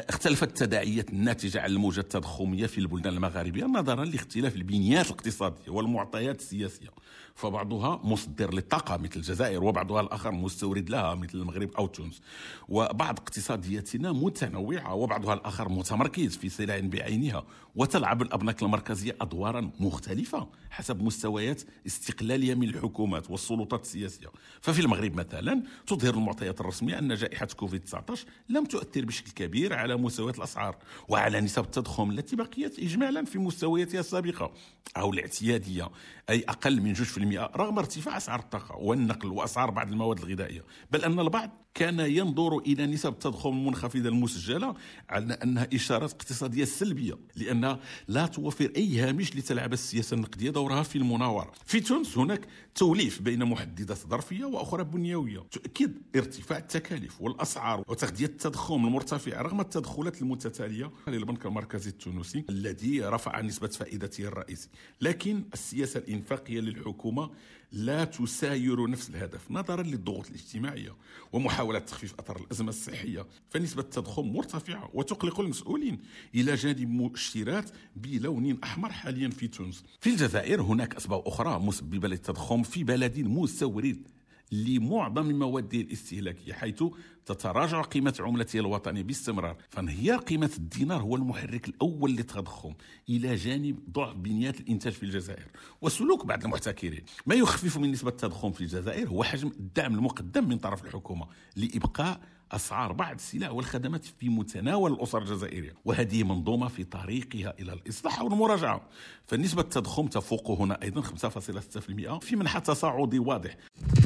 اختلفت التداعيات الناتجة عن الموجة التضخمية في البلدان المغاربية نظرا لاختلاف البنيات الاقتصادية والمعطيات السياسية فبعضها مصدر للطاقة مثل الجزائر وبعضها الآخر مستورد لها مثل المغرب أو تونس وبعض اقتصادياتنا متنوعة وبعضها الآخر متمركز في سلع بعينها وتلعب الأبناك المركزية أدوارا مختلفة حسب مستويات استقلالية من الحكومات والسلطات السياسية ففي المغرب مثلا تظهر المعطيات الرسمية أن جائحة كوفيد 19 لم تؤثر بشكل كبير على مستويات الأسعار وعلى نسب التضخم التي بقيت إجمالا في مستوياتها السابقة أو الاعتيادية أي أقل من 2% رغم ارتفاع أسعار الطاقة والنقل وأسعار بعض المواد الغذائية بل أن البعض كان ينظر إلى نسب التضخم المنخفضة المسجلة على أنها إشارات اقتصادية سلبية لأنها لا توفر أي هامش لتلعب السياسة النقدية دورها في المناورة في تونس هناك توليف بين محددات ظرفية وأخرى بنيوية تؤكد ارتفاع التكاليف والأسعار وتغذية التضخم المرتفع رغم التضخم التدخلات المتتالية للبنك المركزي التونسي الذي رفع نسبة فائدته الرئيسي لكن السياسة الإنفاقية للحكومة لا تساير نفس الهدف نظرا للضغوط الاجتماعية ومحاولة تخفيف أثر الأزمة الصحية فنسبة التضخم مرتفعة وتقلق المسؤولين إلى جانب مؤشرات بلون أحمر حاليا في تونس في الجزائر هناك أسباب أخرى مسببة للتضخم في بلد مسوري لمعظم المواد الاستهلاكيه حيث تتراجع قيمه عملته الوطنيه باستمرار فانهيار قيمه الدينار هو المحرك الاول للتضخم الى جانب ضعف بنيات الانتاج في الجزائر وسلوك بعض المحتكرين ما يخفف من نسبه التضخم في الجزائر هو حجم الدعم المقدم من طرف الحكومه لابقاء اسعار بعض السلع والخدمات في متناول الاسر الجزائريه وهذه منظومه في طريقها الى الاصلاح والمراجعه فنسبه التضخم تفوق هنا ايضا 5.6% في منحى تصاعدي واضح